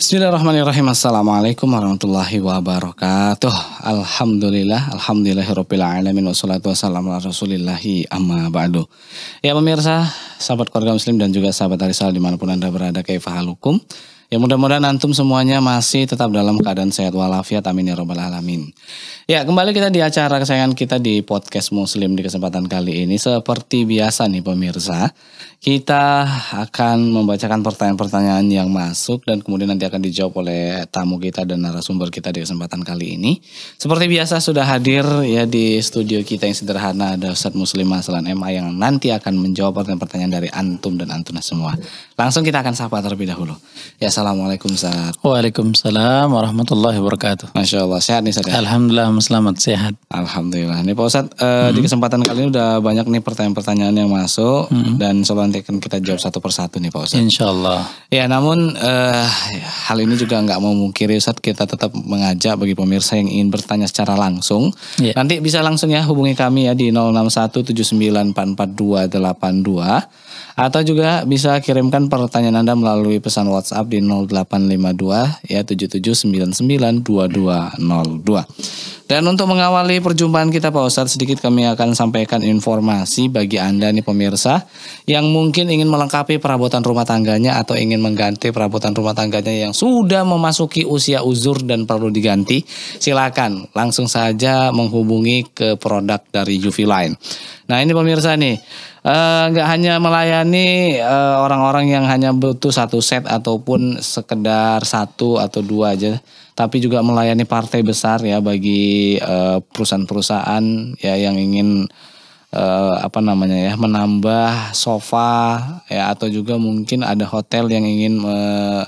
Bismillahirrahmanirrahim. Assalamualaikum warahmatullahi wabarakatuh. Alhamdulillah, Alhamdulillahirrahmanirrahim wassalatu wassalamu ala rasulillahi amma ba'du. Ya pemirsa, sahabat keluarga muslim dan juga sahabat Arisal dimanapun Anda berada, kaifahalukum. Ya mudah-mudahan antum semuanya masih tetap dalam keadaan sehat walafiat. Amin ya robbal alamin. Ya kembali kita di acara kesayangan kita di podcast Muslim di kesempatan kali ini. Seperti biasa nih pemirsa, kita akan membacakan pertanyaan-pertanyaan yang masuk dan kemudian nanti akan dijawab oleh tamu kita dan narasumber kita di kesempatan kali ini. Seperti biasa sudah hadir ya di studio kita yang sederhana ada Ustadz Muslim Maslan MA yang nanti akan menjawab pertanyaan-pertanyaan dari antum dan antuna semua. Langsung kita akan sapa terlebih dahulu. Ya, Assalamualaikum Ustaz. Waalaikumsalam warahmatullahi wabarakatuh. Masya Allah, sehat nih Ustaz. Ya? Alhamdulillah, selamat sehat. Alhamdulillah. Nih Pak Ustaz, eh, hmm. di kesempatan kali ini udah banyak nih pertanyaan-pertanyaan yang masuk. Hmm. Dan selalu nanti akan kita jawab satu persatu nih Pak Ustaz. Insya Allah. Ya, namun uh, hal ini juga nggak memungkiri mungkiri Ustaz, kita tetap mengajak bagi pemirsa yang ingin bertanya secara langsung. Yeah. Nanti bisa langsung ya hubungi kami ya di 061 delapan dua. Atau juga bisa kirimkan pertanyaan Anda melalui pesan WhatsApp di 0852 ya 77992202. Dan untuk mengawali perjumpaan kita Pak Ustadz sedikit kami akan sampaikan informasi bagi Anda nih pemirsa yang mungkin ingin melengkapi perabotan rumah tangganya atau ingin mengganti perabotan rumah tangganya yang sudah memasuki usia uzur dan perlu diganti. Silakan langsung saja menghubungi ke produk dari UV Line. Nah ini pemirsa nih Eh, nggak uh, hanya melayani eh, orang-orang uh, yang hanya butuh satu set ataupun sekedar satu atau dua aja, tapi juga melayani partai besar ya bagi eh, perusahaan-perusahaan ya yang ingin uh, apa namanya ya menambah sofa ya atau juga mungkin ada hotel yang ingin uh,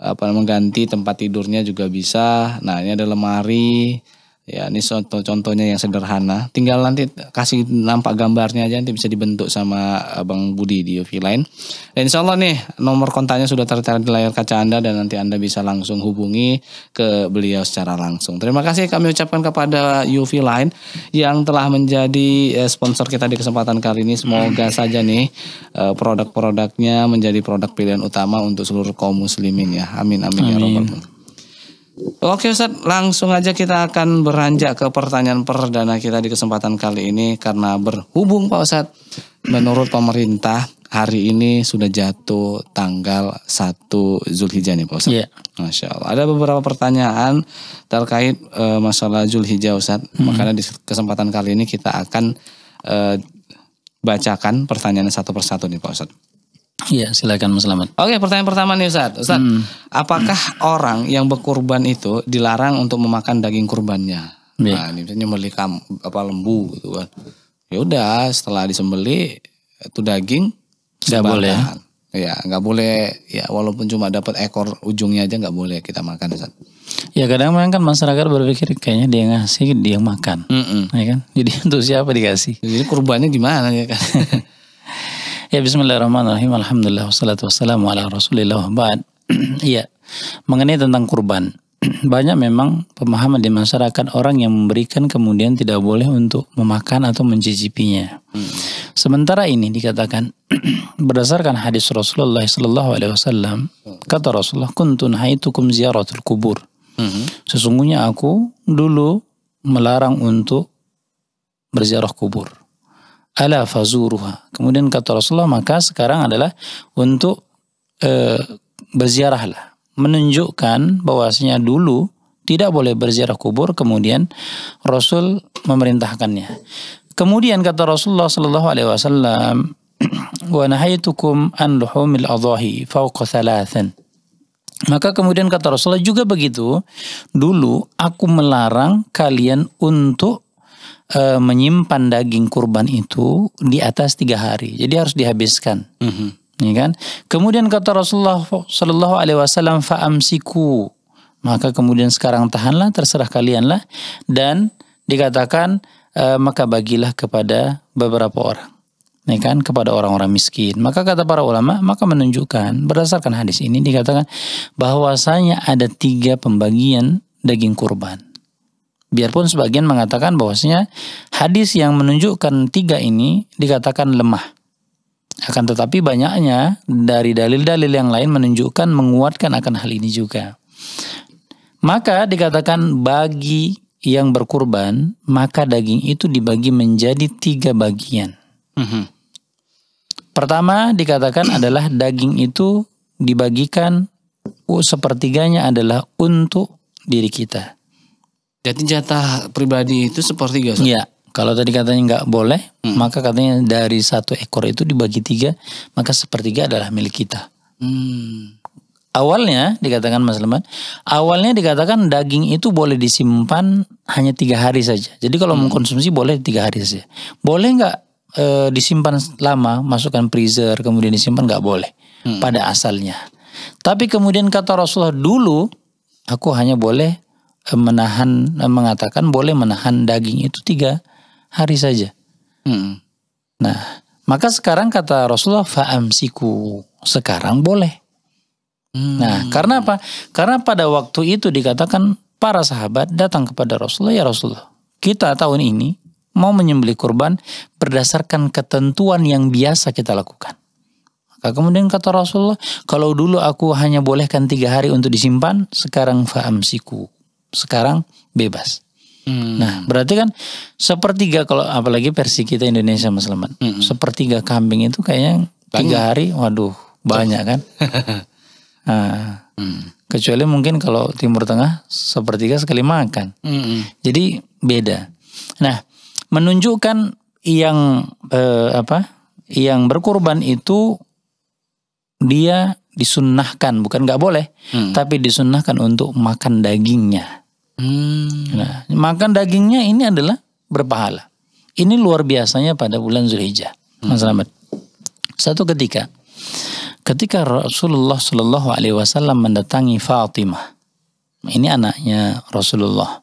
apa mengganti tempat tidurnya juga bisa. Nah ini ada lemari Ya, ini contoh-contohnya yang sederhana. Tinggal nanti kasih nampak gambarnya aja nanti bisa dibentuk sama Bang Budi di UV Line. Dan insya Allah nih nomor kontaknya sudah tertera di layar kaca Anda dan nanti Anda bisa langsung hubungi ke beliau secara langsung. Terima kasih kami ucapkan kepada UV Line yang telah menjadi eh, sponsor kita di kesempatan kali ini. Semoga saja nih eh, produk-produknya menjadi produk pilihan utama untuk seluruh kaum muslimin ya. Amin amin, ya amin. ya robbal alamin. Oke Ustaz, langsung aja kita akan beranjak ke pertanyaan perdana kita di kesempatan kali ini karena berhubung Pak Ustaz, menurut pemerintah hari ini sudah jatuh tanggal 1 Zulhijjah nih Pak Ustaz. Yeah. Masya Allah. Ada beberapa pertanyaan terkait uh, masalah Zulhijjah Ustaz. Hmm. Makanya di kesempatan kali ini kita akan uh, bacakan pertanyaan satu persatu nih Pak Ustaz. Iya, silakan Mas Slamet. Oke, pertanyaan pertama nih Ustaz. Ustaz, hmm. apakah hmm. orang yang berkurban itu dilarang untuk memakan daging kurbannya? Ya. Nah, ini misalnya membeli kam, apa lembu gitu kan. Ya udah, setelah disembeli itu daging tidak boleh. Ya, iya, nggak boleh. Ya, walaupun cuma dapat ekor ujungnya aja nggak boleh kita makan Ustaz. Ya kadang memang kan masyarakat berpikir kayaknya dia ngasih dia makan, mm -mm. ya kan? Jadi untuk siapa dikasih? Jadi kurbannya gimana ya kan? Ya bismillahirrahmanirrahim. Alhamdulillah wassalatu wassalamu ala Rasulillah ba'd. Iya. Mengenai tentang kurban. Banyak memang pemahaman di masyarakat orang yang memberikan kemudian tidak boleh untuk memakan atau mencicipinya. Hmm. Sementara ini dikatakan berdasarkan hadis Rasulullah sallallahu alaihi wasallam, kata Rasulullah, "Kuntun haitukum ziaratul kubur." Hmm. Sesungguhnya aku dulu melarang untuk berziarah kubur ala fazuruha. Kemudian kata Rasulullah maka sekarang adalah untuk e, berziarahlah, menunjukkan bahwasanya dulu tidak boleh berziarah kubur kemudian Rasul memerintahkannya. Kemudian kata Rasulullah sallallahu alaihi wasallam wa nahaitukum an luhumil adhahi fawqa thalathan. Maka kemudian kata Rasulullah juga begitu, dulu aku melarang kalian untuk e, menyimpan daging kurban itu di atas tiga hari. Jadi harus dihabiskan. Mm-hmm. Ya kan? Kemudian kata Rasulullah Shallallahu Alaihi Wasallam, faamsiku. Maka kemudian sekarang tahanlah, terserah kalianlah. Dan dikatakan e, maka bagilah kepada beberapa orang. Ya kan kepada orang-orang miskin. Maka kata para ulama, maka menunjukkan berdasarkan hadis ini dikatakan bahwasanya ada tiga pembagian daging kurban Biarpun sebagian mengatakan bahwasanya hadis yang menunjukkan tiga ini dikatakan lemah. Akan tetapi banyaknya dari dalil-dalil yang lain menunjukkan menguatkan akan hal ini juga. Maka dikatakan bagi yang berkurban, maka daging itu dibagi menjadi tiga bagian. Mm -hmm. Pertama dikatakan adalah daging itu dibagikan sepertiganya adalah untuk diri kita. Jadi jatah pribadi itu sepertiga. Iya. Kalau tadi katanya nggak boleh, hmm. maka katanya dari satu ekor itu dibagi tiga, maka sepertiga adalah milik kita. Hmm. Awalnya dikatakan Mas Leman, awalnya dikatakan daging itu boleh disimpan hanya tiga hari saja. Jadi kalau hmm. mengkonsumsi boleh tiga hari saja. Boleh nggak e, disimpan lama, masukkan freezer kemudian disimpan nggak boleh hmm. pada asalnya. Tapi kemudian kata Rasulullah dulu aku hanya boleh menahan eh, mengatakan boleh menahan daging itu tiga hari saja. Hmm. Nah, maka sekarang kata Rasulullah faamsiku sekarang boleh. Hmm. Nah, karena apa? Karena pada waktu itu dikatakan para sahabat datang kepada Rasulullah ya Rasulullah. Kita tahun ini mau menyembelih kurban berdasarkan ketentuan yang biasa kita lakukan. Maka kemudian kata Rasulullah, kalau dulu aku hanya bolehkan tiga hari untuk disimpan, sekarang faamsiku sekarang bebas. Hmm. Nah, berarti kan sepertiga kalau apalagi versi kita Indonesia Mas Leman. Hmm. Sepertiga kambing itu kayaknya banyak. tiga hari, waduh, banyak kan? nah, hmm. Kecuali mungkin kalau Timur Tengah sepertiga sekali makan. Hmm. Jadi beda. Nah, menunjukkan yang eh, apa? Yang berkurban itu dia disunnahkan, bukan nggak boleh, hmm. tapi disunnahkan untuk makan dagingnya. Hmm. Nah, makan dagingnya ini adalah berpahala. Ini luar biasanya pada bulan Zulhijjah. Mas hmm. Ramad. Satu ketika, ketika Rasulullah Shallallahu Alaihi Wasallam mendatangi Fatimah, ini anaknya Rasulullah.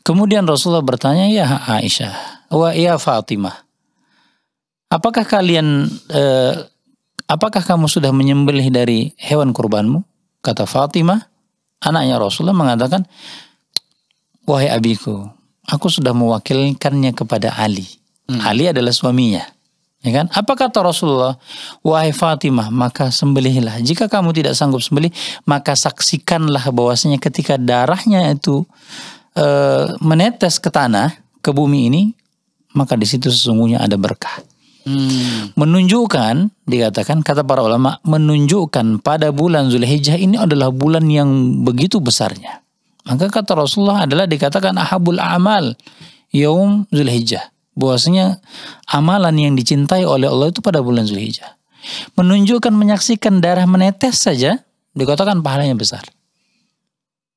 Kemudian Rasulullah bertanya, ya Aisyah, wa ya Fatimah, apakah kalian, eh, apakah kamu sudah menyembelih dari hewan kurbanmu? Kata Fatimah, anaknya Rasulullah mengatakan, Wahai abiku, aku sudah mewakilkannya kepada Ali. Hmm. Ali adalah suaminya. Ya kan? Apa kata Rasulullah? Wahai Fatimah, maka sembelihlah. Jika kamu tidak sanggup sembelih, maka saksikanlah bahwasanya ketika darahnya itu e, menetes ke tanah, ke bumi ini, maka di situ sesungguhnya ada berkah. Hmm. Menunjukkan, dikatakan kata para ulama, menunjukkan pada bulan Zulhijjah ini adalah bulan yang begitu besarnya. Maka kata Rasulullah adalah dikatakan ahabul amal yaum Zulhijjah. Bahwasanya amalan yang dicintai oleh Allah itu pada bulan Zulhijjah. Menunjukkan menyaksikan darah menetes saja dikatakan pahalanya besar.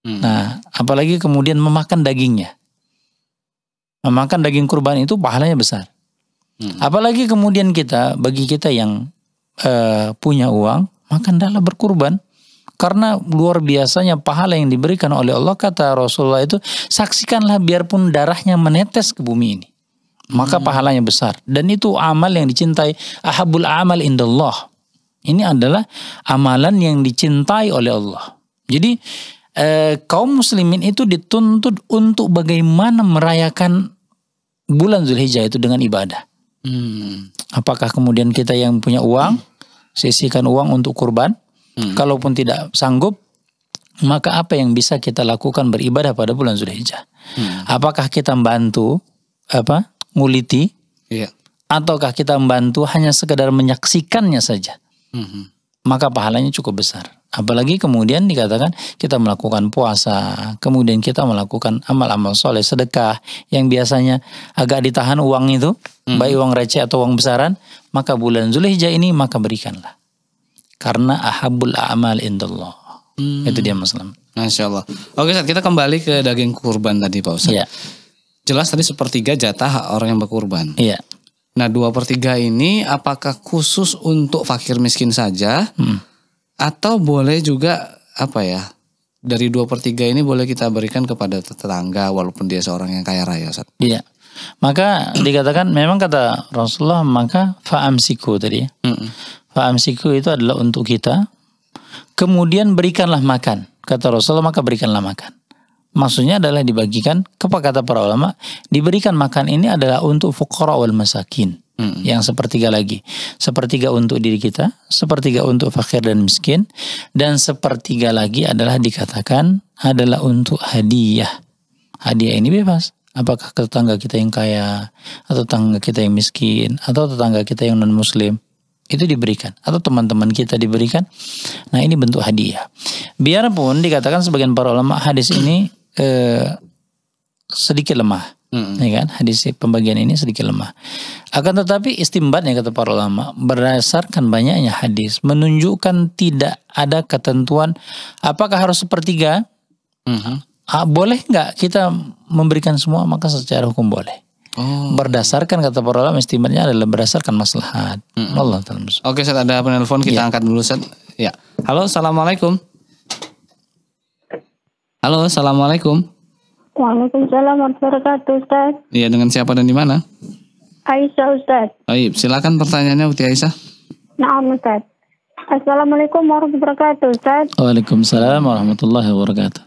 Hmm. Nah, apalagi kemudian memakan dagingnya. Memakan daging kurban itu pahalanya besar. Hmm. Apalagi kemudian kita bagi kita yang uh, punya uang, makan dalam berkurban karena luar biasanya pahala yang diberikan oleh Allah kata Rasulullah itu saksikanlah biarpun darahnya menetes ke bumi ini. Maka hmm. pahalanya besar dan itu amal yang dicintai ahabul amal indallah. Ini adalah amalan yang dicintai oleh Allah. Jadi eh, kaum muslimin itu dituntut untuk bagaimana merayakan bulan Zulhijjah itu dengan ibadah. Hmm. Apakah kemudian kita yang punya uang hmm. sisihkan uang untuk kurban? Hmm. Kalaupun tidak sanggup, maka apa yang bisa kita lakukan beribadah pada bulan Zulhijjah? Hmm. Apakah kita membantu apa nguliti? Yeah. Ataukah kita membantu hanya sekedar menyaksikannya saja? Hmm. Maka pahalanya cukup besar. Apalagi kemudian dikatakan kita melakukan puasa, kemudian kita melakukan amal-amal soleh, sedekah yang biasanya agak ditahan uang itu, -hmm. baik uang receh atau uang besaran, maka bulan Zulhijjah ini maka berikanlah karena ahabul a'mal indallah. Hmm. Itu dia Muslim. Masya Allah. Oke Ustaz, kita kembali ke daging kurban tadi Pak Ustaz. Iya. Jelas tadi sepertiga jatah orang yang berkurban. Iya. Nah dua per tiga ini apakah khusus untuk fakir miskin saja? Hmm. Atau boleh juga apa ya? Dari dua per tiga ini boleh kita berikan kepada tetangga walaupun dia seorang yang kaya raya Ustaz. Iya. Maka dikatakan memang kata Rasulullah maka fa'amsiku tadi ya. Mm Fa'amsiku itu adalah untuk kita. Kemudian berikanlah makan. Kata Rasulullah maka berikanlah makan. Maksudnya adalah dibagikan kepada kata para ulama diberikan makan ini adalah untuk fukara wal masakin. Hmm. Yang sepertiga lagi. Sepertiga untuk diri kita, sepertiga untuk fakir dan miskin dan sepertiga lagi adalah dikatakan adalah untuk hadiah. Hadiah ini bebas apakah tetangga kita yang kaya atau tetangga kita yang miskin atau tetangga kita yang non muslim itu diberikan atau teman-teman kita diberikan. Nah, ini bentuk hadiah. Biarpun dikatakan sebagian para ulama hadis ini eh, sedikit lemah. Hmm. Ya kan? Hadis pembagian ini sedikit lemah. Akan tetapi istimbatnya kata para ulama berdasarkan banyaknya hadis menunjukkan tidak ada ketentuan apakah harus sepertiga? Hmm. Ah, boleh nggak kita memberikan semua maka secara hukum boleh. Oh. Berdasarkan kata para ulama istimewanya adalah berdasarkan maslahat. Mm -hmm. Allah taala. Oke, Ustaz ada penelpon kita yeah. angkat dulu set. Ya. Halo, Assalamualaikum. Halo, Assalamualaikum. Waalaikumsalam warahmatullahi wabarakatuh, Iya, dengan siapa dan di mana? Aisyah, Ustaz. Baik, silakan pertanyaannya Uti Aisyah. Naam, Ustaz. Assalamualaikum warahmatullahi wabarakatuh, Ustaz. Waalaikumsalam warahmatullahi wabarakatuh.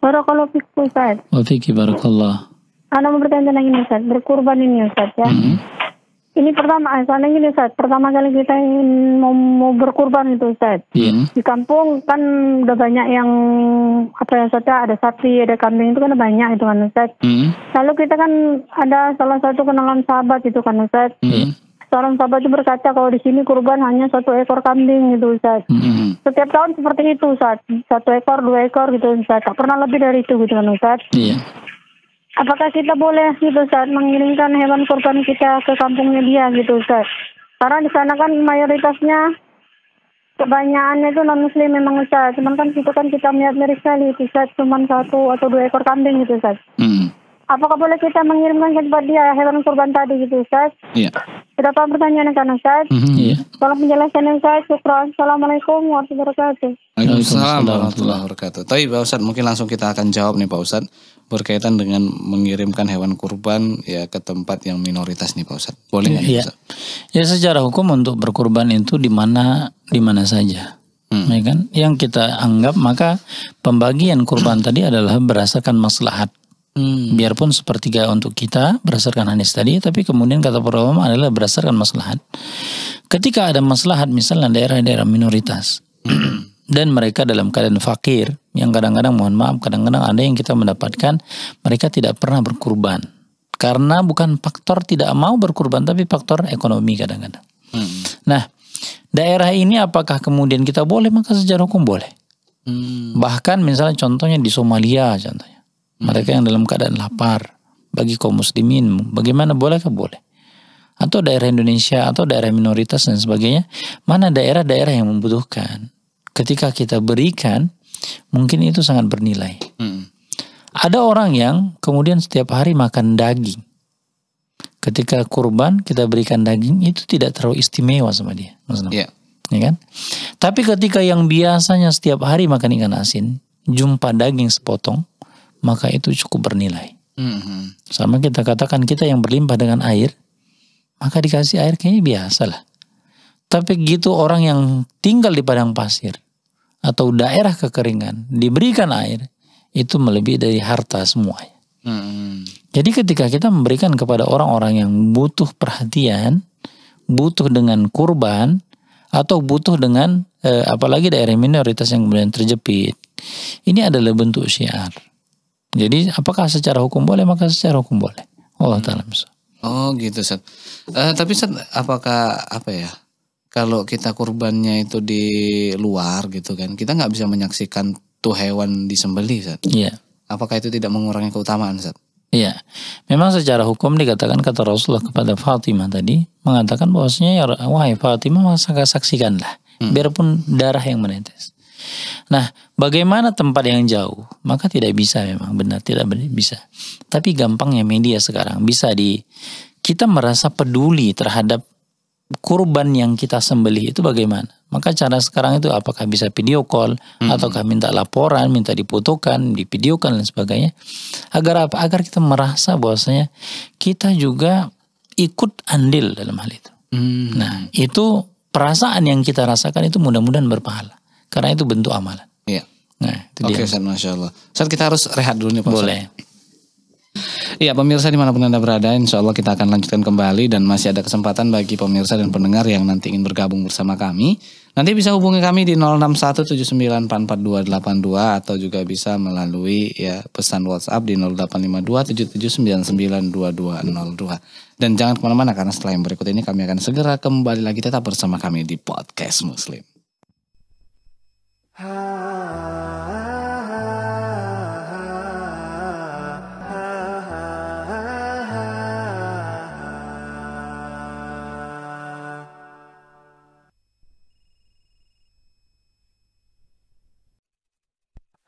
Barakallahu fiik, Ustaz. Wa fiiki barakallah. Ah, mau bertanya tentang ini Ustaz, berkurban ini Ustaz ya. -hmm. Ini pertama, eh, soalnya gini, Ustaz, pertama kali kita mau, mau berkurban itu Ustaz. Hmm. Di kampung kan udah banyak yang, apa ya Ustaz, ya, ada sapi, ada kambing itu kan banyak itu kan Ustaz. -hmm. Lalu kita kan ada salah satu kenalan sahabat itu kan Ustaz. Mm -hmm seorang sahabat itu berkata kalau di sini kurban hanya satu ekor kambing gitu Ustaz. hmm Setiap tahun seperti itu Ustaz. Satu ekor, dua ekor gitu Ustaz. Tak pernah lebih dari itu gitu kan Ustaz. Iya. Yeah. Apakah kita boleh gitu saat mengirimkan hewan kurban kita ke kampungnya dia gitu Ustaz? Karena di sana kan mayoritasnya kebanyakan itu non muslim memang Ustaz. Cuman kan situ kan kita melihat dari sekali itu Ustaz. Cuman satu atau dua ekor kambing gitu Ustaz. Hmm. Apakah boleh kita mengirimkan kepada dia hewan kurban tadi gitu Ustaz? Iya. Sudah paham pertanyaan kan Ustaz? Mm -hmm, iya. Tolong penjelasannya Ustaz. Syukur. Assalamualaikum warahmatullahi wabarakatuh. Assalamualaikum warahmatullahi wabarakatuh. Tapi Pak Ustadz mungkin langsung kita akan jawab nih Pak Ustadz berkaitan dengan mengirimkan hewan kurban ya ke tempat yang minoritas nih Pak Ustaz. Boleh ya, nggak ya, ya, ya secara hukum untuk berkurban itu di mana di mana saja. Hmm. Ya kan? Yang kita anggap maka pembagian kurban tadi adalah berdasarkan maslahat. Hmm. Biarpun sepertiga untuk kita berdasarkan hadis tadi, tapi kemudian kata para ulama adalah berdasarkan maslahat. Ketika ada maslahat misalnya daerah-daerah minoritas. Hmm dan mereka dalam keadaan fakir yang kadang-kadang mohon maaf kadang-kadang ada yang kita mendapatkan mereka tidak pernah berkurban karena bukan faktor tidak mau berkurban tapi faktor ekonomi kadang-kadang. Hmm. Nah daerah ini apakah kemudian kita boleh maka secara hukum boleh. Hmm. Bahkan misalnya contohnya di Somalia contohnya hmm. mereka yang dalam keadaan lapar bagi kaum muslimin bagaimana bolehkah boleh atau daerah Indonesia atau daerah minoritas dan sebagainya mana daerah-daerah yang membutuhkan ketika kita berikan mungkin itu sangat bernilai. Hmm. Ada orang yang kemudian setiap hari makan daging. Ketika kurban kita berikan daging itu tidak terlalu istimewa sama dia, maksudnya yeah. ya kan? Tapi ketika yang biasanya setiap hari makan ikan asin, jumpa daging sepotong, maka itu cukup bernilai. Mm-hmm. Sama kita katakan kita yang berlimpah dengan air, maka dikasih air kayaknya biasa lah. Tapi gitu orang yang tinggal di padang pasir, atau daerah kekeringan diberikan air itu melebihi dari harta semuanya. Hmm. Jadi ketika kita memberikan kepada orang-orang yang butuh perhatian, butuh dengan kurban atau butuh dengan eh, apalagi daerah minoritas yang kemudian terjepit, ini adalah bentuk syiar. Jadi apakah secara hukum boleh? Maka secara hukum boleh. Allah hmm. taala. Oh gitu Seth. Uh, tapi Seth, apakah apa ya? kalau kita kurbannya itu di luar gitu kan, kita nggak bisa menyaksikan tuh hewan disembeli. Sat. Iya. Apakah itu tidak mengurangi keutamaan, Sat? Iya. Memang secara hukum dikatakan kata Rasulullah kepada Fatimah tadi mengatakan bahwasanya ya wahai Fatimah masa gak saksikanlah hmm. biarpun darah yang menetes. Nah, bagaimana tempat yang jauh? Maka tidak bisa memang benar tidak bisa. Tapi gampangnya media sekarang bisa di kita merasa peduli terhadap kurban yang kita sembelih itu bagaimana? Maka cara sekarang itu apakah bisa video call hmm. ataukah minta laporan, minta diputuhkan, dipidiokan dan sebagainya. Agar apa? Agar kita merasa bahwasanya kita juga ikut andil dalam hal itu. Hmm. Nah, itu perasaan yang kita rasakan itu mudah-mudahan berpahala. Karena itu bentuk amalan. Iya. Nah, itu Oke, okay, dia. Ustaz, Masya Allah. Ustaz, kita harus rehat dulu nih Pak Boleh. Ustaz. Iya pemirsa dimanapun Anda berada Insya Allah kita akan lanjutkan kembali Dan masih ada kesempatan bagi pemirsa dan pendengar Yang nanti ingin bergabung bersama kami Nanti bisa hubungi kami di 0617944282 Atau juga bisa melalui ya pesan WhatsApp di 085277992202 Dan jangan kemana-mana karena setelah yang berikut ini Kami akan segera kembali lagi tetap bersama kami di Podcast Muslim ha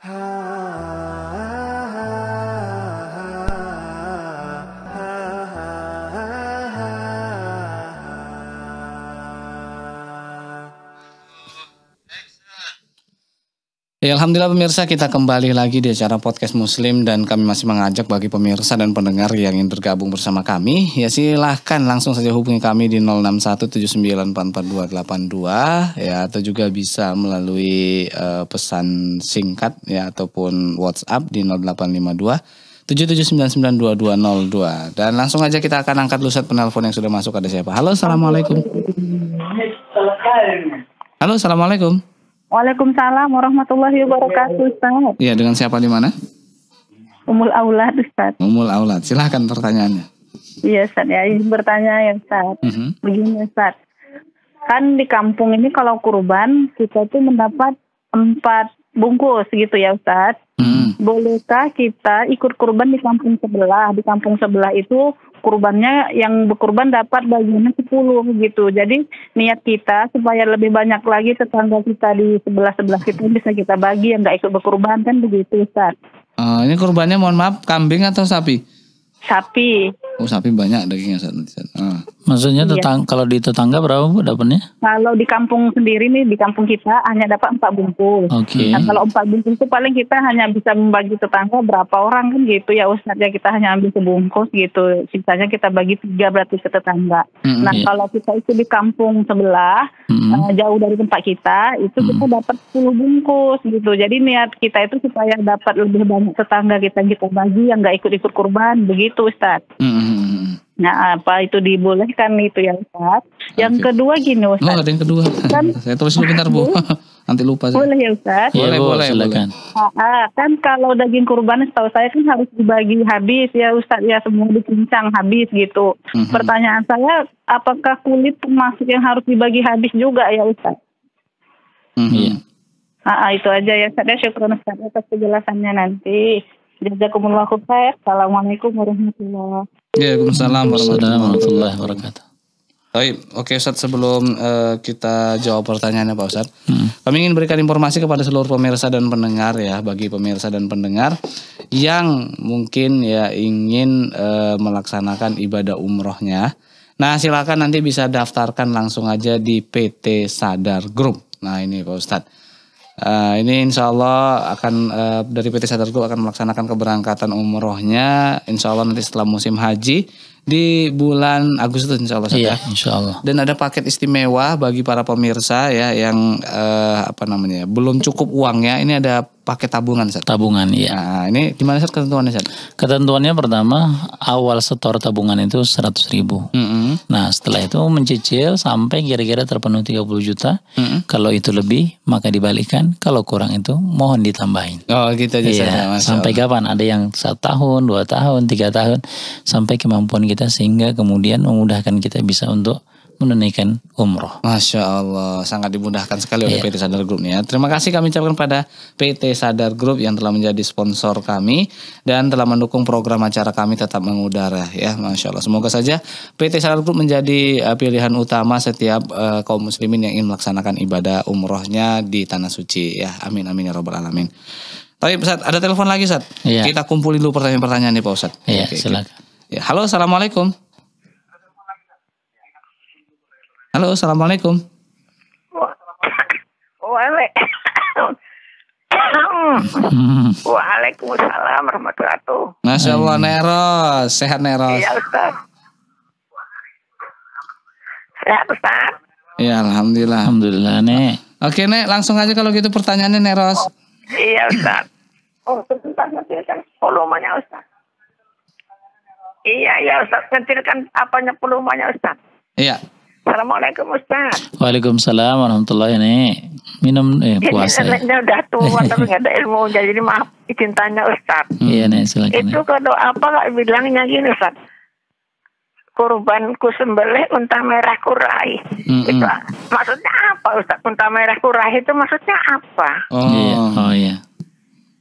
Ah. Alhamdulillah pemirsa kita kembali lagi di acara podcast muslim dan kami masih mengajak bagi pemirsa dan pendengar yang ingin bergabung bersama kami ya silahkan langsung saja hubungi kami di 0617944282 ya atau juga bisa melalui uh, pesan singkat ya ataupun WhatsApp di 0852 77992202 dan langsung aja kita akan angkat lusat penelpon yang sudah masuk ada siapa halo assalamualaikum halo assalamualaikum Waalaikumsalam warahmatullahi wabarakatuh Ustaz. Iya dengan siapa di mana? Umul Aulad Ustaz. Umul Aulad, silahkan pertanyaannya. Iya Ustaz ya, Ini bertanya ya Ustaz. Uh mhm. -huh. Begini Ustaz, kan di kampung ini kalau kurban kita tuh mendapat empat bungkus gitu ya Ustaz. Hmm. Bolehkah kita ikut kurban di kampung sebelah? Di kampung sebelah itu kurbannya yang berkurban dapat bagiannya 10 gitu. Jadi niat kita supaya lebih banyak lagi tetangga kita di sebelah-sebelah kita bisa kita bagi yang nggak ikut berkurban kan begitu Ustaz. Uh, ini kurbannya mohon maaf kambing atau sapi? Sapi. Oh sapi banyak dagingnya saat nanti. Ah. Maksudnya iya. tetang iya. kalau di tetangga berapa bu dapatnya? Kalau di kampung sendiri nih di kampung kita hanya dapat empat bungkus. Oke. Okay. Nah, kalau empat bungkus itu paling kita hanya bisa membagi tetangga berapa orang kan gitu ya Ustadz ya kita hanya ambil sebungkus gitu. Sisanya kita bagi tiga berarti ke tetangga. Mm-hmm, nah iya. kalau kita itu di kampung sebelah mm-hmm. uh, jauh dari tempat kita itu mm-hmm. kita dapat sepuluh bungkus gitu. Jadi niat kita itu supaya dapat lebih banyak tetangga kita gitu bagi yang nggak ikut-ikut kurban begitu Ustadz. Mm-hmm. Hmm. Nah, apa itu dibolehkan itu yang Ustaz. Yang okay. kedua gini Ustaz. Oh, ada yang kedua. Kan, saya tulis dulu bentar, Bu. Nanti lupa sih. Boleh ya Ustaz? Iya, boleh, ya, boleh, silakan. Boleh. Ah, ah, kan kalau daging kurban setahu saya kan harus dibagi habis ya Ustaz ya semua dicincang habis gitu. hmm Pertanyaan saya apakah kulit termasuk yang harus dibagi habis juga ya Ustaz? Mm-hmm. Iya. Ah, ah, itu aja ya saya Ya syukur Ustaz atas penjelasannya nanti. Jazakumullah khair. Assalamualaikum warahmatullahi wabarakatuh. Waalaikumsalam warahmatullahi wabarakatuh. Baik, oke Ustaz sebelum uh, kita jawab pertanyaannya Pak Ustaz. Hmm. Kami ingin berikan informasi kepada seluruh pemirsa dan pendengar ya, bagi pemirsa dan pendengar yang mungkin ya ingin uh, melaksanakan ibadah umrohnya. Nah, silakan nanti bisa daftarkan langsung aja di PT Sadar Group. Nah, ini Pak Ustadz. Uh, ini insya Allah akan uh, dari PT Sadar akan melaksanakan keberangkatan umrohnya insya Allah nanti setelah musim haji di bulan Agustus insya Allah. Iya, ya. insya Allah. Dan ada paket istimewa bagi para pemirsa ya yang uh, apa namanya belum cukup uangnya. Ini ada pakai tabungan Seth. Tabungan ya Nah, ini gimana Seth ketentuannya Seth? Ketentuannya pertama awal setor tabungan itu seratus ribu. Mm -hmm. Nah setelah itu mencicil sampai kira-kira terpenuh 30 juta. Mm -hmm. Kalau itu lebih maka dibalikan. Kalau kurang itu mohon ditambahin. Oh gitu aja iya. Ya, sampai kapan? Ada yang satu tahun, dua tahun, tiga tahun. Sampai kemampuan kita sehingga kemudian memudahkan kita bisa untuk menunaikan umroh. Masya Allah, sangat dimudahkan sekali oleh yeah. PT Sadar Group ya. Terima kasih kami ucapkan pada PT Sadar Group yang telah menjadi sponsor kami dan telah mendukung program acara kami tetap mengudara ya. Masya Allah, semoga saja PT Sadar Group menjadi eh, pilihan utama setiap uh, kaum muslimin yang ingin melaksanakan ibadah umrohnya di tanah suci ya. Amin amin ya robbal alamin. Tapi Ustaz, ada telepon lagi Ustaz. Yeah. Kita kumpulin dulu pertanyaan-pertanyaan nih Pak Ustaz. Iya, silakan. Ya, halo, Assalamualaikum. Halo, assalamualaikum. Waalaikumsalam warahmatullahi wabarakatuh. Masya Allah, iya. Neros. Sehat, Neros. Iya, Ustaz. Sehat, Ustaz. Iya, Alhamdulillah. Alhamdulillah, Nek. Oke, Nek. Langsung aja kalau gitu pertanyaannya, Neros. Oh, iya, Ustaz. Oh, sebentar, kan volumenya, Ustaz. Iya, iya, Ustaz. kan apanya volumenya, Ustaz. Iya. Assalamualaikum Ustaz. Waalaikumsalam warahmatullahi wabarakatuh. Minum eh puasa. Ini ya. udah tua tapi nggak ada ilmu jadi maaf izin tanya Ustaz. Hmm. Iya nih silakan. Itu ya. kalau apa nggak bilangnya gini Ustaz. Kurbanku sembelih unta merah kurai. Mm -mm. Itu hmm. maksudnya apa Ustaz? Unta merah kurai itu maksudnya apa? Oh iya. Oh, iya.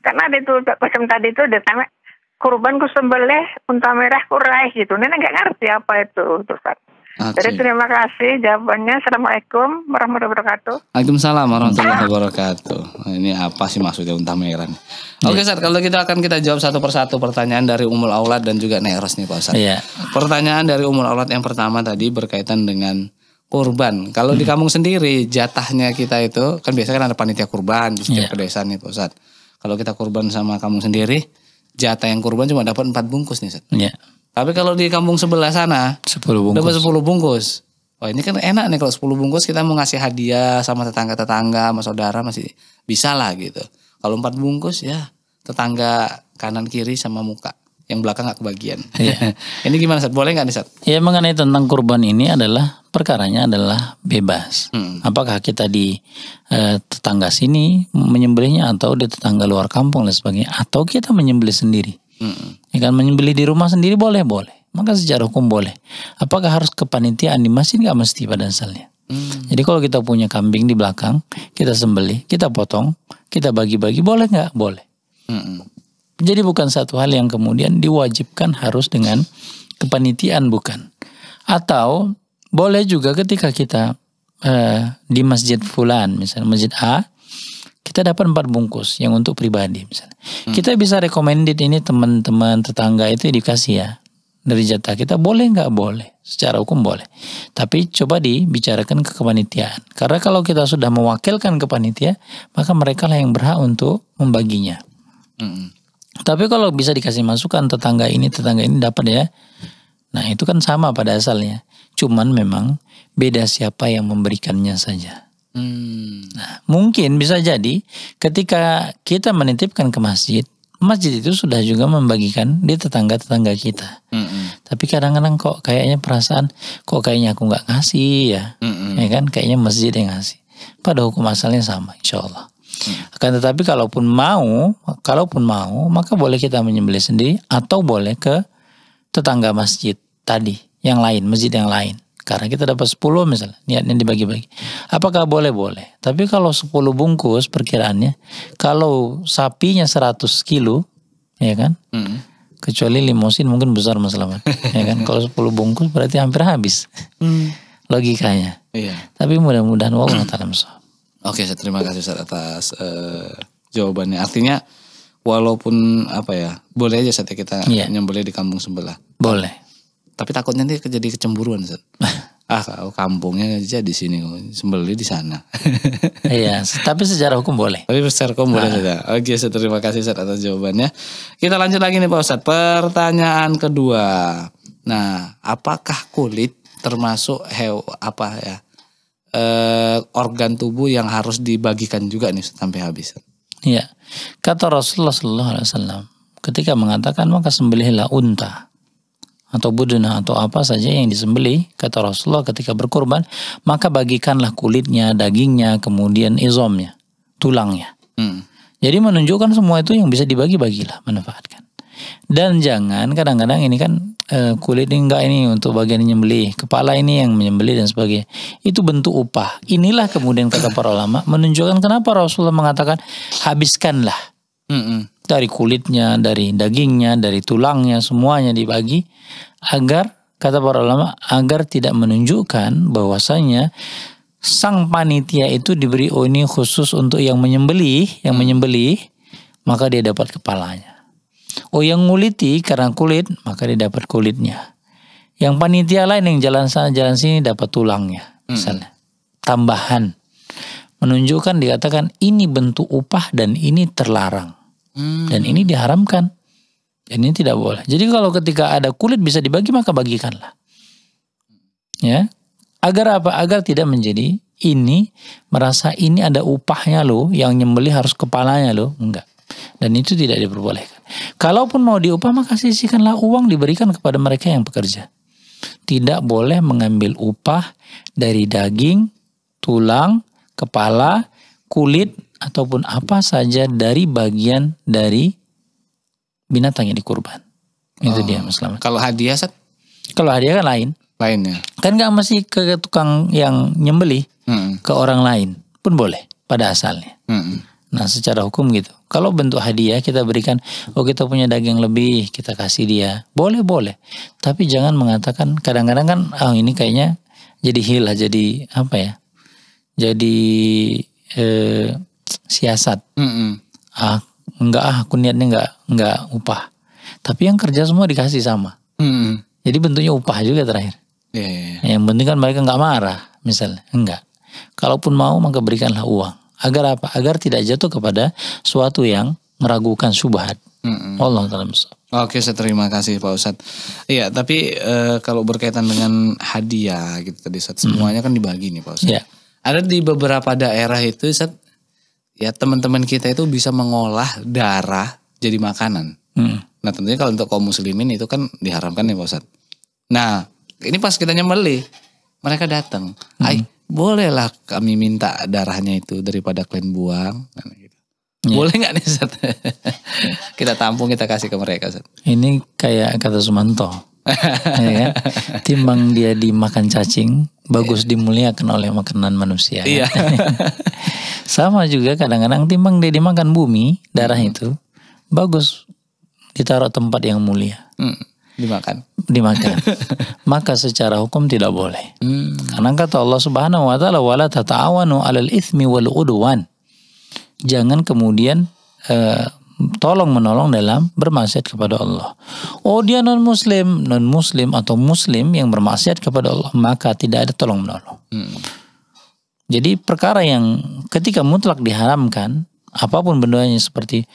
Karena itu pesan tadi itu ditanya kurbanku sembelih unta merah kurai gitu. Nenek nggak ngerti apa itu Ustaz. Okay. Jadi terima kasih jawabannya. Assalamualaikum warahmatullahi wabarakatuh. Waalaikumsalam warahmatullahi wabarakatuh. Ini apa sih maksudnya untah merah Oke okay, iya. Ustaz, kalau kita gitu akan kita jawab satu persatu pertanyaan dari Umul Aulad dan juga Neros nih Pak Ustaz. Iya. Pertanyaan dari Umul Aulad yang pertama tadi berkaitan dengan kurban. Kalau hmm. di kampung sendiri jatahnya kita itu kan biasanya kan ada panitia kurban di setiap yeah. pedesaan nih Pak Ustaz. Kalau kita kurban sama kampung sendiri, jatah yang kurban cuma dapat empat bungkus nih Ustaz. Iya. Yeah tapi kalau di kampung sebelah sana 10 bungkus. Dapat 10 bungkus. Wah, ini kan enak nih kalau 10 bungkus kita mau ngasih hadiah sama tetangga-tetangga, sama saudara masih bisa lah gitu. Kalau 4 bungkus ya tetangga kanan kiri sama muka yang belakang nggak kebagian. Iya. ini gimana Sat? Boleh gak nih Sat? Ya mengenai tentang kurban ini adalah perkaranya adalah bebas. Hmm. Apakah kita di eh, tetangga sini menyembelihnya atau di tetangga luar kampung dan sebagainya atau kita menyembelih sendiri. Mm-mm. kan menyembelih di rumah sendiri boleh boleh. Maka secara hukum boleh. Apakah harus kepanitiaan di masjid nggak mesti pada asalnya. Mm. Jadi kalau kita punya kambing di belakang, kita sembelih, kita potong, kita bagi-bagi boleh nggak? Boleh. mm Jadi bukan satu hal yang kemudian diwajibkan harus dengan kepanitiaan bukan. Atau boleh juga ketika kita eh, di masjid fulan, misalnya masjid A, kita dapat empat bungkus yang untuk pribadi misalnya. Hmm. Kita bisa recommended ini teman-teman tetangga itu dikasih ya dari jatah kita boleh nggak boleh secara hukum boleh tapi coba dibicarakan ke kepanitiaan karena kalau kita sudah mewakilkan ke panitia maka mereka lah yang berhak untuk membaginya hmm. tapi kalau bisa dikasih masukan tetangga ini tetangga ini dapat ya nah itu kan sama pada asalnya cuman memang beda siapa yang memberikannya saja Nah, mungkin bisa jadi ketika kita menitipkan ke masjid, masjid itu sudah juga membagikan di tetangga-tetangga kita. Mm -mm. Tapi kadang-kadang kok kayaknya perasaan kok kayaknya aku nggak ngasih ya, mm -mm. ya kan? Kayaknya masjid yang ngasih. Pada hukum asalnya sama, insya Allah. Mm. Akan tetapi kalaupun mau, kalaupun mau, maka boleh kita menyembelih sendiri atau boleh ke tetangga masjid tadi yang lain, masjid yang lain. Karena kita dapat 10 misalnya, niatnya dibagi-bagi. Apakah boleh? Boleh. Tapi kalau 10 bungkus perkiraannya, kalau sapinya 100 kilo, ya kan? Hmm. Kecuali limosin mungkin besar Mas ya kan? Kalau 10 bungkus berarti hampir habis. Mm. Logikanya. Iya. Tapi mudah-mudahan Allah taala Oke, saya terima kasih Ustaz atas uh, jawabannya. Artinya walaupun apa ya, boleh aja saatnya kita yeah. nyembelih di kampung sebelah. Boleh tapi takutnya nanti jadi kecemburuan, Zat. ah, kampungnya aja di sini, sembeli di sana. iya, tapi sejarah hukum boleh. Tapi secara hukum boleh saja. Ah. Ya. Oke, saya terima kasih Zat atas jawabannya. Kita lanjut lagi nih Pak Ustadz. Pertanyaan kedua. Nah, apakah kulit termasuk hew apa ya? Eh, organ tubuh yang harus dibagikan juga nih sampai habis. Iya. Kata Rasulullah sallallahu alaihi wasallam ketika mengatakan maka sembelihlah unta atau budena atau apa saja yang disembelih kata Rasulullah ketika berkurban maka bagikanlah kulitnya dagingnya kemudian izomnya tulangnya hmm. jadi menunjukkan semua itu yang bisa dibagi bagilah manfaatkan dan jangan kadang-kadang ini kan e, kulit ini enggak ini untuk bagian menyembelih kepala ini yang menyembelih dan sebagainya itu bentuk upah inilah kemudian kata para ulama menunjukkan kenapa Rasulullah mengatakan habiskanlah hmm -mm dari kulitnya, dari dagingnya, dari tulangnya, semuanya dibagi agar kata para ulama agar tidak menunjukkan bahwasanya sang panitia itu diberi oh ini khusus untuk yang menyembelih, yang hmm. menyembelih maka dia dapat kepalanya. Oh yang nguliti karena kulit maka dia dapat kulitnya. Yang panitia lain yang jalan sana jalan sini dapat tulangnya hmm. misalnya. Hmm. Tambahan menunjukkan dikatakan ini bentuk upah dan ini terlarang. Hmm. Dan ini diharamkan. Dan ini tidak boleh. Jadi kalau ketika ada kulit bisa dibagi maka bagikanlah. Ya. Agar apa? Agar tidak menjadi ini merasa ini ada upahnya lo yang nyembeli harus kepalanya lo Enggak. Dan itu tidak diperbolehkan. Kalaupun mau diupah maka sisihkanlah uang diberikan kepada mereka yang bekerja. Tidak boleh mengambil upah dari daging, tulang, kepala, kulit, ataupun apa saja dari bagian dari binatang yang dikurban. Itu oh. dia Mas lama Kalau hadiah set Kalau hadiah kan lain. Lain ya. Kan nggak masih ke tukang yang nyembeli hmm. ke orang lain pun boleh pada asalnya. Hmm. Nah, secara hukum gitu. Kalau bentuk hadiah kita berikan, oh kita punya daging lebih, kita kasih dia. Boleh, boleh. Tapi jangan mengatakan kadang-kadang kan ah oh, ini kayaknya jadi hilah, jadi apa ya? Jadi eh, siasat. Mm -mm. Ah, enggak ah, aku niatnya enggak enggak upah. Tapi yang kerja semua dikasih sama. Mm -mm. Jadi bentuknya upah juga terakhir. Yeah, yeah, iya. Yang penting kan mereka enggak marah, misalnya enggak. Kalaupun mau maka berikanlah uang. Agar apa? Agar tidak jatuh kepada suatu yang meragukan subhat. Mm -mm. Allah taala Oke, saya terima kasih Pak Ustadz. Iya, tapi e, kalau berkaitan dengan hadiah gitu tadi Ustadz, semuanya kan dibagi nih Pak Ustadz. Yeah. Ada di beberapa daerah itu Ustadz ya teman-teman kita itu bisa mengolah darah jadi makanan. Hmm. Nah tentunya kalau untuk kaum muslimin itu kan diharamkan ya Pak Ustadz. Nah ini pas kita nyembelih mereka datang. Hmm. Ay, bolehlah kami minta darahnya itu daripada kalian buang. Ya. Boleh gak nih Ustadz? kita tampung kita kasih ke mereka Ustadz. Ini kayak kata Sumanto. ya kan? Timbang dia dimakan cacing, bagus dimuliakan oleh makanan manusia. Ya. Iya. Kan? Sama juga kadang-kadang timbang dia dimakan bumi darah mm. itu bagus ditaruh tempat yang mulia. Mm. Dimakan. Dimakan. Maka secara hukum tidak boleh. Mm. Karena kata Allah Subhanahu wa taala wala tata'awanu 'alal itsmi wal udwan. Jangan kemudian uh, tolong menolong dalam bermaksiat kepada Allah. Oh dia non muslim, non muslim atau muslim yang bermaksiat kepada Allah maka tidak ada tolong menolong. Hmm. Jadi perkara yang ketika mutlak diharamkan apapun benduanya seperti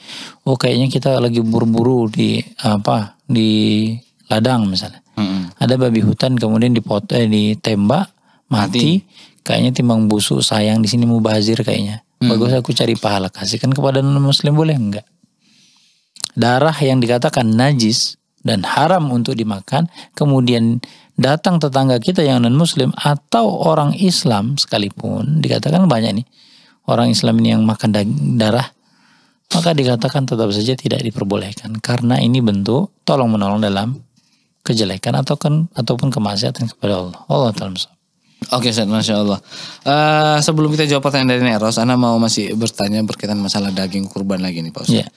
oh kayaknya kita lagi buru-buru di apa di ladang misalnya. Hmm. Ada babi hutan kemudian dipot eh, ditembak mati. mati. Kayaknya timbang busuk sayang di sini mau bazir kayaknya. Hmm. Bagus aku cari pahala kasihkan kepada non muslim boleh enggak? darah yang dikatakan najis dan haram untuk dimakan, kemudian datang tetangga kita yang non-muslim atau orang Islam sekalipun, dikatakan banyak nih, orang Islam ini yang makan darah, maka dikatakan tetap saja tidak diperbolehkan. Karena ini bentuk tolong menolong dalam kejelekan atau kan, ataupun kemaksiatan kepada Allah. Allah Ta'ala Oke, okay, Masya Allah. Uh, sebelum kita jawab pertanyaan dari Neros, Anda mau masih bertanya berkaitan masalah daging kurban lagi nih Pak Ustaz. Yeah.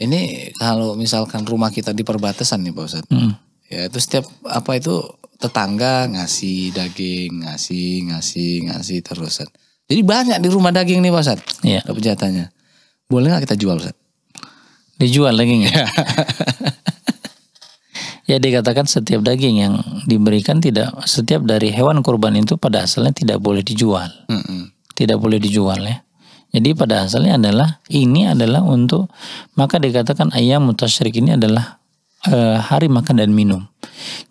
Ini kalau misalkan rumah kita di perbatasan nih Pak Ustadz. Hmm. Ya itu setiap apa itu tetangga ngasih daging, ngasih, ngasih, ngasih terus. Ustaz. Jadi banyak di rumah daging nih Pak Ustadz. Iya. Dapat jatahnya. Boleh nggak kita jual Ustadz? Dijual daging ya? Iya. ya dikatakan setiap daging yang diberikan tidak setiap dari hewan kurban itu pada asalnya tidak boleh dijual, mm -hmm. tidak boleh dijual ya. Jadi pada asalnya adalah ini adalah untuk maka dikatakan ayam mutasyrik ini adalah e, hari makan dan minum.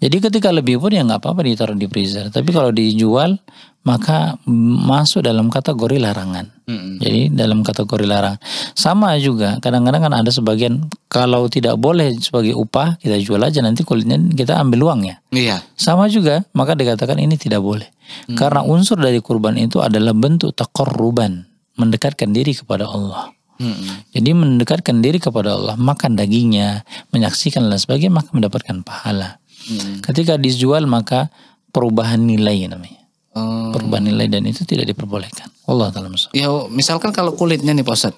Jadi ketika lebih pun ya nggak apa-apa ditaruh di freezer. Tapi kalau dijual maka masuk dalam kategori larangan. Mm -hmm. Jadi dalam kategori larangan. Sama juga kadang-kadang kan ada sebagian kalau tidak boleh sebagai upah kita jual aja nanti kulitnya kita ambil uangnya. Iya. Sama juga maka dikatakan ini tidak boleh. Mm. Karena unsur dari kurban itu adalah bentuk takorruban mendekatkan diri kepada Allah. Hmm. Jadi mendekatkan diri kepada Allah, makan dagingnya, menyaksikan dan sebagainya, maka mendapatkan pahala. Hmm. Ketika dijual maka perubahan nilai namanya. Hmm. Perubahan nilai dan itu tidak diperbolehkan. Allah taala Ya, misalkan kalau kulitnya nih Poset,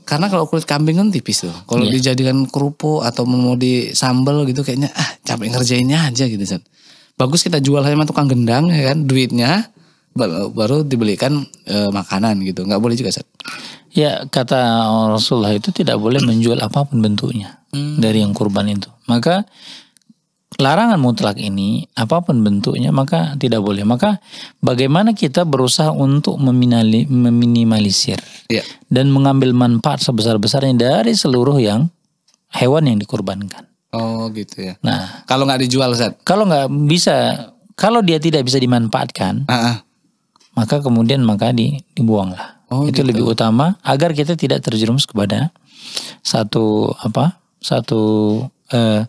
Karena kalau kulit kambing kan tipis tuh. Kalau yeah. dijadikan kerupuk atau mau di sambel gitu kayaknya ah capek ngerjainnya aja gitu Ustaz. Bagus kita jual sama tukang gendang ya kan duitnya baru dibelikan e, makanan gitu nggak boleh juga Sat. ya kata Rasulullah itu tidak boleh menjual apapun bentuknya hmm. dari yang kurban itu maka larangan mutlak ini apapun bentuknya maka tidak boleh maka bagaimana kita berusaha untuk meminali, meminimalisir ya. dan mengambil manfaat sebesar besarnya dari seluruh yang hewan yang dikurbankan oh gitu ya nah kalau nggak dijual Sat. kalau nggak bisa kalau dia tidak bisa dimanfaatkan uh -uh maka kemudian maka di, dibuanglah. Oh, itu gitu. lebih utama agar kita tidak terjerumus kepada satu apa satu eh,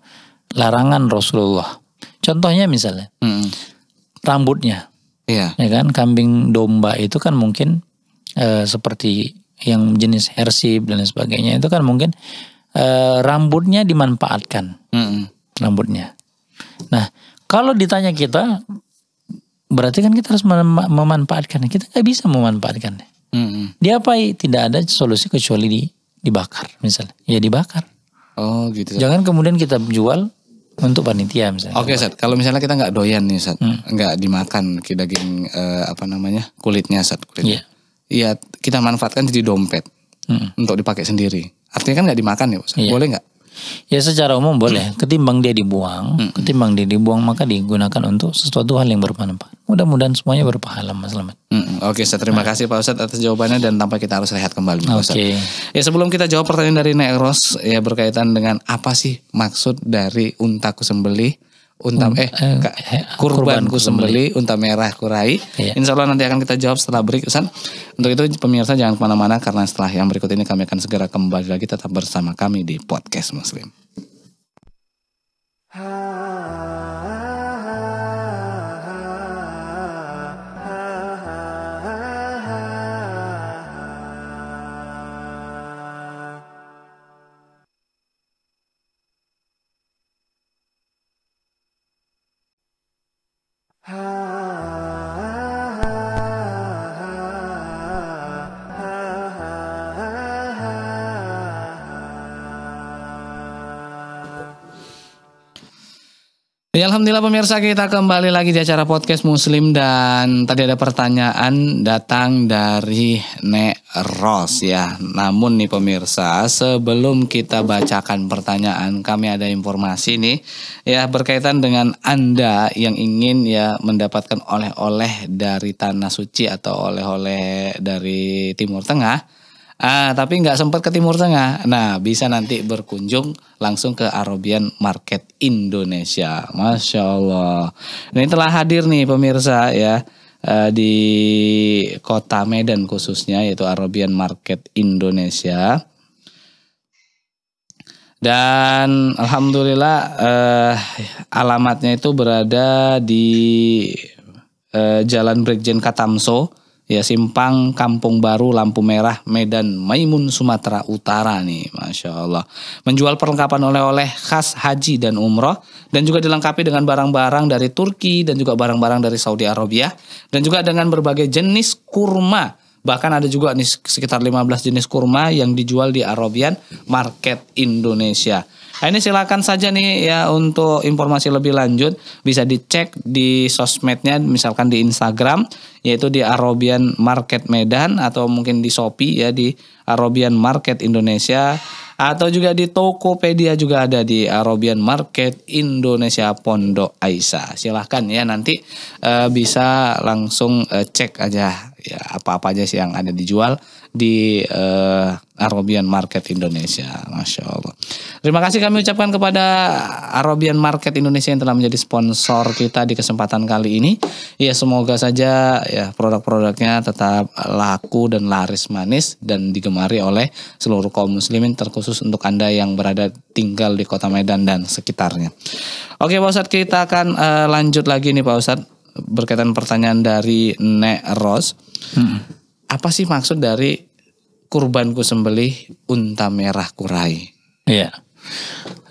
larangan Rasulullah. Contohnya misalnya mm. rambutnya, yeah. ya kan kambing domba itu kan mungkin eh, seperti yang jenis hersib dan sebagainya itu kan mungkin eh, rambutnya dimanfaatkan, mm. rambutnya. Nah kalau ditanya kita berarti kan kita harus mem memanfaatkan. Kita nggak bisa memanfaatkan. Mm -hmm. apa tidak ada solusi kecuali di, dibakar misalnya. Ya dibakar. Oh gitu. Seth. Jangan kemudian kita jual untuk panitia misalnya. Oke, okay, Kalau misalnya kita nggak doyan nih, saat nggak hmm. Nggak dimakan kita daging eh, apa namanya? kulitnya, saat Kulitnya. Iya. Yeah. Ya, kita manfaatkan jadi dompet. mm. Untuk dipakai sendiri. Artinya kan nggak dimakan ya, Yeah. Boleh nggak? Ya secara umum boleh. Hmm. Ketimbang dia dibuang, hmm. ketimbang dia dibuang maka digunakan untuk sesuatu hal yang bermanfaat. Mudah-mudahan semuanya berpahala Mas Lamat. Hmm, Oke, saya terima kasih Pak Ustadz atas jawabannya dan tanpa kita harus lihat kembali Oke. Okay. Ya sebelum kita jawab pertanyaan dari Nek Ros ya berkaitan dengan apa sih maksud dari untaku sembelih unta um, eh kurban ku sembeli unta merah kurai iya. insya Allah nanti akan kita jawab setelah break Ustaz untuk itu pemirsa jangan kemana-mana karena setelah yang berikut ini kami akan segera kembali lagi tetap bersama kami di podcast Muslim. Ha. Ah. Ya Alhamdulillah pemirsa kita kembali lagi di acara podcast muslim dan tadi ada pertanyaan datang dari Nek Ros ya. Namun nih pemirsa sebelum kita bacakan pertanyaan kami ada informasi nih ya berkaitan dengan Anda yang ingin ya mendapatkan oleh-oleh dari Tanah Suci atau oleh-oleh dari Timur Tengah Ah, tapi nggak sempat ke Timur Tengah. Nah, bisa nanti berkunjung langsung ke Arabian Market Indonesia. Masya Allah. Nah, ini telah hadir nih pemirsa ya eh, di kota Medan khususnya yaitu Arabian Market Indonesia. Dan alhamdulillah eh, alamatnya itu berada di eh, Jalan Brigjen Katamso ya simpang Kampung Baru Lampu Merah Medan Maimun Sumatera Utara nih Masya Allah menjual perlengkapan oleh-oleh khas haji dan umroh dan juga dilengkapi dengan barang-barang dari Turki dan juga barang-barang dari Saudi Arabia dan juga dengan berbagai jenis kurma bahkan ada juga nih sekitar 15 jenis kurma yang dijual di Arabian Market Indonesia Nah, ini silakan saja nih ya untuk informasi lebih lanjut bisa dicek di sosmednya misalkan di Instagram yaitu di Arobian Market Medan atau mungkin di Shopee ya di Arobian Market Indonesia atau juga di Tokopedia juga ada di Arobian Market Indonesia Pondok Aisyah. Silahkan ya nanti e, bisa langsung e, cek aja ya apa-apa aja sih yang ada dijual di uh, Arabian Market Indonesia. Masya Allah. Terima kasih kami ucapkan kepada Arabian Market Indonesia yang telah menjadi sponsor kita di kesempatan kali ini. Ya semoga saja ya produk-produknya tetap laku dan laris manis dan digemari oleh seluruh kaum muslimin terkhusus untuk Anda yang berada tinggal di kota Medan dan sekitarnya. Oke Pak Ustadz kita akan uh, lanjut lagi nih Pak Ustadz berkaitan pertanyaan dari Nek Ros. Hmm apa sih maksud dari kurbanku sembelih unta merah kurai? Iya.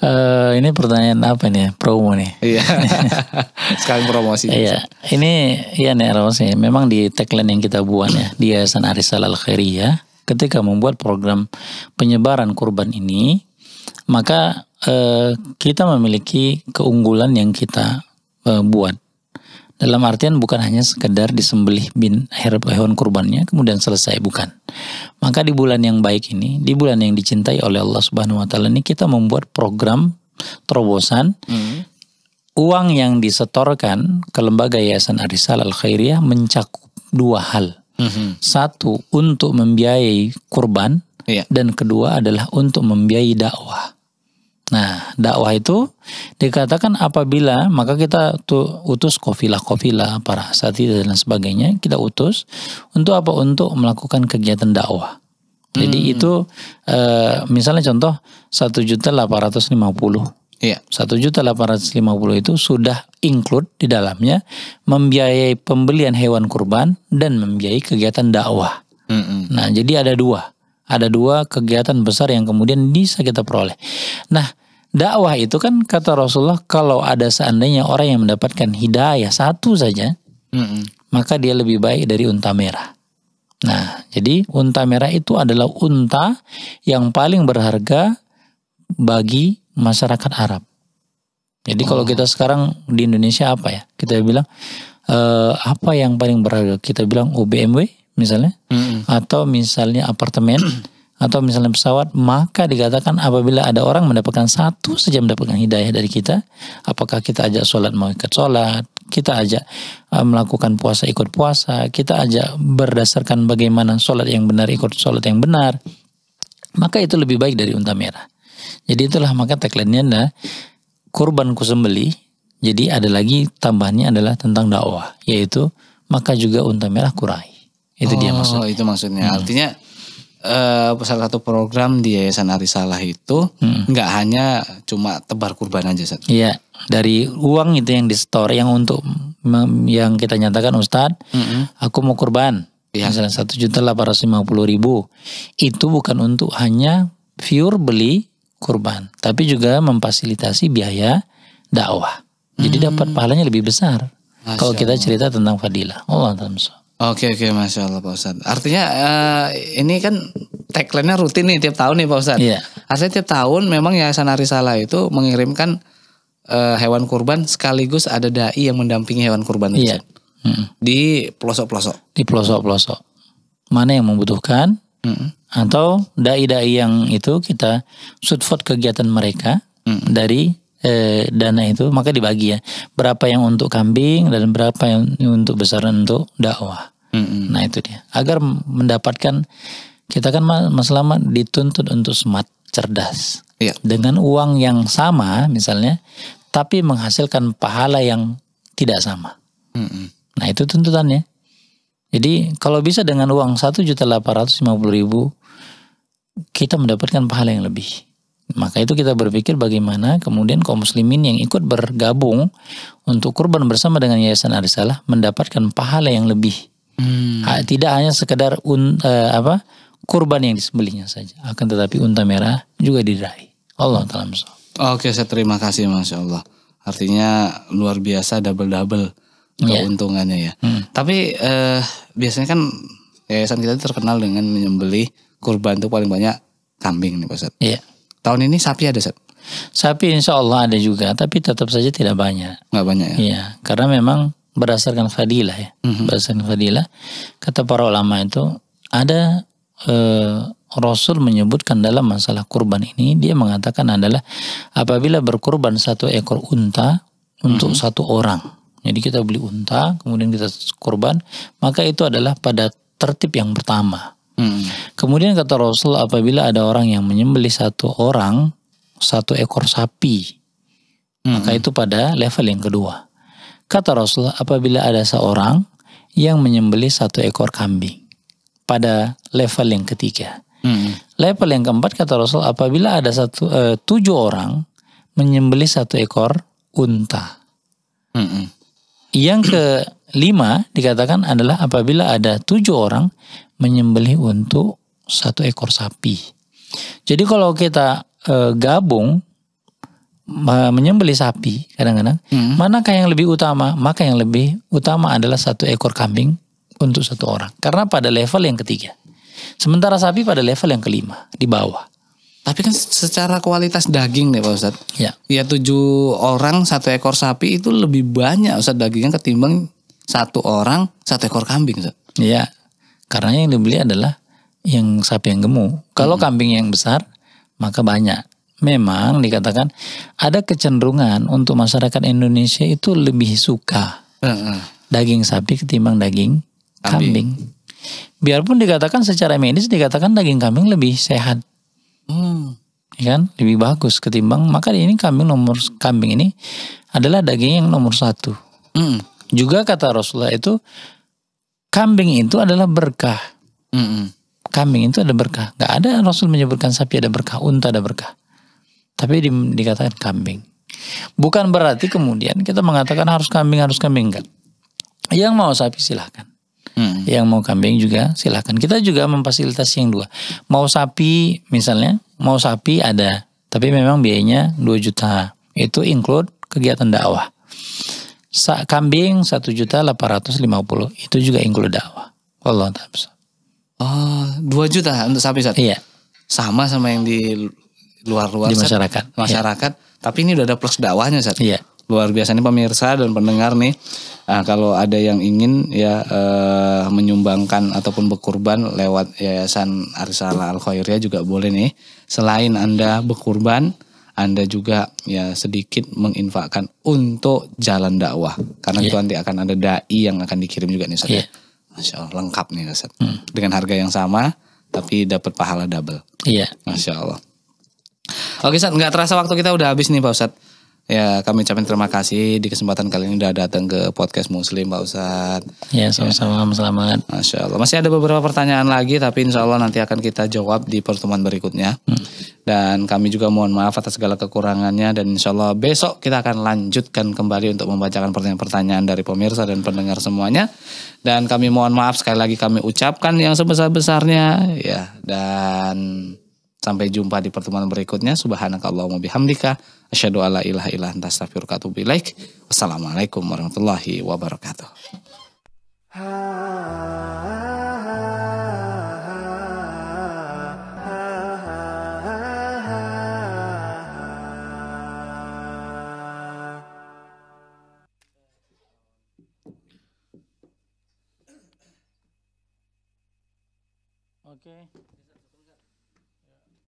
Uh, ini pertanyaan apa nih? Ya? Promo nih. Iya. Sekali promosi. Iya. Ini ya nih promosi. Memang di tagline yang kita buat ya di Yayasan Arisal Al Khairiyah ketika membuat program penyebaran kurban ini maka eh, kita memiliki keunggulan yang kita eh, buat dalam artian bukan hanya sekedar disembelih bin hewan kurbannya kemudian selesai bukan. Maka di bulan yang baik ini, di bulan yang dicintai oleh Allah Subhanahu wa taala ini kita membuat program terobosan hmm. uang yang disetorkan ke lembaga Yayasan Arisal Al Khairiyah mencakup dua hal. Hmm. Satu untuk membiayai kurban yeah. dan kedua adalah untuk membiayai dakwah. Nah, dakwah itu dikatakan apabila maka kita tuh utus kofilah-kofilah, para sati dan sebagainya, kita utus untuk apa? Untuk melakukan kegiatan dakwah. Jadi hmm. itu e, misalnya contoh satu juta delapan ratus lima puluh. Iya. Satu juta delapan ratus lima puluh itu sudah include di dalamnya membiayai pembelian hewan kurban dan membiayai kegiatan dakwah. Hmm. hmm. Nah, jadi ada dua. Ada dua kegiatan besar yang kemudian bisa kita peroleh. Nah, dakwah itu kan kata Rasulullah kalau ada seandainya orang yang mendapatkan hidayah satu saja, mm -mm. maka dia lebih baik dari unta merah. Nah, jadi unta merah itu adalah unta yang paling berharga bagi masyarakat Arab. Jadi kalau oh. kita sekarang di Indonesia apa ya? Kita bilang eh, apa yang paling berharga? Kita bilang UBMW, misalnya hmm. atau misalnya apartemen atau misalnya pesawat, maka dikatakan apabila ada orang mendapatkan satu saja mendapatkan hidayah dari kita, apakah kita ajak sholat mau ikut sholat, kita ajak uh, melakukan puasa ikut puasa, kita ajak berdasarkan bagaimana sholat yang benar ikut sholat yang benar, maka itu lebih baik dari unta merah. Jadi itulah maka tagline-nya adalah kurban kusembeli, jadi ada lagi tambahnya adalah tentang dakwah, yaitu maka juga unta merah kurai. Itu oh, dia maksudnya. itu maksudnya. Hmm. Artinya uh, salah satu program di Yayasan Arisalah itu hmm. hanya cuma tebar kurban aja satu Iya, dari uang itu yang di store yang untuk yang kita nyatakan Ustad -hmm. aku mau kurban. Ya. Misalnya satu juta delapan ratus lima puluh ribu itu bukan untuk hanya pure beli kurban, tapi juga memfasilitasi biaya dakwah. Jadi hmm. dapat pahalanya lebih besar. Masya kalau kita cerita tentang fadilah. Allah taala. Oke oke masya Allah Pak Ustadz. Artinya uh, ini kan tagline-nya rutin nih tiap tahun nih Pak Ustadz. Iya. Artinya tiap tahun memang Yayasan Arisala itu mengirimkan uh, hewan kurban sekaligus ada dai yang mendampingi hewan kurban itu. Iya. Mm Di pelosok-pelosok. Di pelosok-pelosok. Mana yang membutuhkan? Mm Atau dai-dai yang itu kita support kegiatan mereka mm dari eh, dana itu maka dibagi ya berapa yang untuk kambing dan berapa yang untuk besaran untuk dakwah mm-hmm. nah itu dia agar mendapatkan kita kan mas selamat dituntut untuk smart cerdas yeah. dengan uang yang sama misalnya tapi menghasilkan pahala yang tidak sama mm-hmm. nah itu tuntutannya jadi kalau bisa dengan uang satu juta delapan ratus lima puluh ribu kita mendapatkan pahala yang lebih maka itu kita berpikir bagaimana kemudian kaum muslimin yang ikut bergabung untuk kurban bersama dengan Yayasan Arisalah mendapatkan pahala yang lebih. Hmm. Tidak hanya sekedar un, uh, apa kurban yang disembelihnya saja, akan tetapi unta merah juga diraih. Allah taala Oke, saya terima kasih Masya Allah. Artinya luar biasa double-double iya. keuntungannya ya. Hmm. Tapi eh, biasanya kan yayasan kita terkenal dengan menyembelih kurban itu paling banyak kambing nih Pak Ustaz. Iya. Yeah tahun ini sapi ada set? Sapi insya Allah ada juga, tapi tetap saja tidak banyak. Nggak banyak ya? Iya, karena memang berdasarkan fadilah ya. Mm-hmm. Berdasarkan fadilah, kata para ulama itu ada e, Rasul menyebutkan dalam masalah kurban ini, dia mengatakan adalah apabila berkurban satu ekor unta untuk mm-hmm. satu orang. Jadi kita beli unta, kemudian kita kurban, maka itu adalah pada tertib yang pertama. Hmm. Kemudian kata Rasul apabila ada orang yang menyembelih satu orang satu ekor sapi, hmm. maka itu pada level yang kedua. Kata Rasul apabila ada seorang yang menyembelih satu ekor kambing pada level yang ketiga. Hmm. Level yang keempat kata Rasul apabila ada satu e, tujuh orang menyembelih satu ekor unta. Hmm. Yang kelima dikatakan adalah apabila ada tujuh orang menyembelih untuk satu ekor sapi. Jadi kalau kita e, gabung menyembelih sapi kadang-kadang, hmm. manakah yang lebih utama? Maka yang lebih utama adalah satu ekor kambing untuk satu orang. Karena pada level yang ketiga. Sementara sapi pada level yang kelima, di bawah. Tapi kan secara kualitas daging nih Pak Ustadz. Ya. Ya tujuh orang satu ekor sapi itu lebih banyak Ustadz dagingnya ketimbang satu orang satu ekor kambing Ustadz. Iya. Karena yang dibeli adalah yang sapi yang gemuk. Kalau hmm. kambing yang besar maka banyak. Memang dikatakan ada kecenderungan untuk masyarakat Indonesia itu lebih suka hmm. daging sapi ketimbang daging kambing. kambing. Biarpun dikatakan secara medis dikatakan daging kambing lebih sehat. Hmm. Ya kan lebih bagus ketimbang maka ini kambing nomor kambing ini adalah daging yang nomor satu. Hmm. Juga kata Rasulullah itu kambing itu adalah berkah. Mm-mm. Kambing itu ada berkah. Gak ada Rasul menyebutkan sapi ada berkah, unta ada berkah. Tapi di, dikatakan kambing. Bukan berarti kemudian kita mengatakan harus kambing, harus kambing. Enggak. Yang mau sapi silahkan. Mm. Yang mau kambing juga silahkan. Kita juga memfasilitasi yang dua. Mau sapi misalnya, mau sapi ada. Tapi memang biayanya 2 juta. Itu include kegiatan dakwah sak kambing puluh itu juga include dakwah. Allah Oh, 2 juta untuk sapi satu. Iya. Sama sama yang di luar-luar di masyarakat. Saat, masyarakat, iya. tapi ini udah ada plus dakwahnya satu. Iya. Luar biasa nih pemirsa dan pendengar nih. Nah, kalau ada yang ingin ya eh, menyumbangkan ataupun berkurban lewat Yayasan Arisala Al Khairiyah juga boleh nih. Selain Anda berkurban anda juga ya sedikit menginfakkan untuk jalan dakwah karena yeah. itu iya. nanti akan ada dai yang akan dikirim juga nih Ustaz. Yeah. Iya. Masya Allah lengkap nih Ustaz. Hmm. Dengan harga yang sama tapi dapat pahala double. Iya. Yeah. Masya Allah. Oke Ustaz, nggak terasa waktu kita udah habis nih Pak Ustadz. Ya, kami ucapkan terima kasih di kesempatan kali ini udah datang ke podcast Muslim Pak Ustad. Ya, sama-sama ya. selamat. Masya Allah. Masih ada beberapa pertanyaan lagi tapi insya Allah nanti akan kita jawab di pertemuan berikutnya. Hmm. Dan kami juga mohon maaf atas segala kekurangannya dan insya Allah besok kita akan lanjutkan kembali untuk membacakan pertanyaan-pertanyaan dari pemirsa dan pendengar semuanya. Dan kami mohon maaf sekali lagi kami ucapkan yang sebesar-besarnya. Ya, dan sampai jumpa di pertemuan berikutnya. Subhanakallahumma bihamdika. Asyhadu alla ilaha illa anta astaghfiruka wa atubu Wassalamualaikum warahmatullahi wabarakatuh.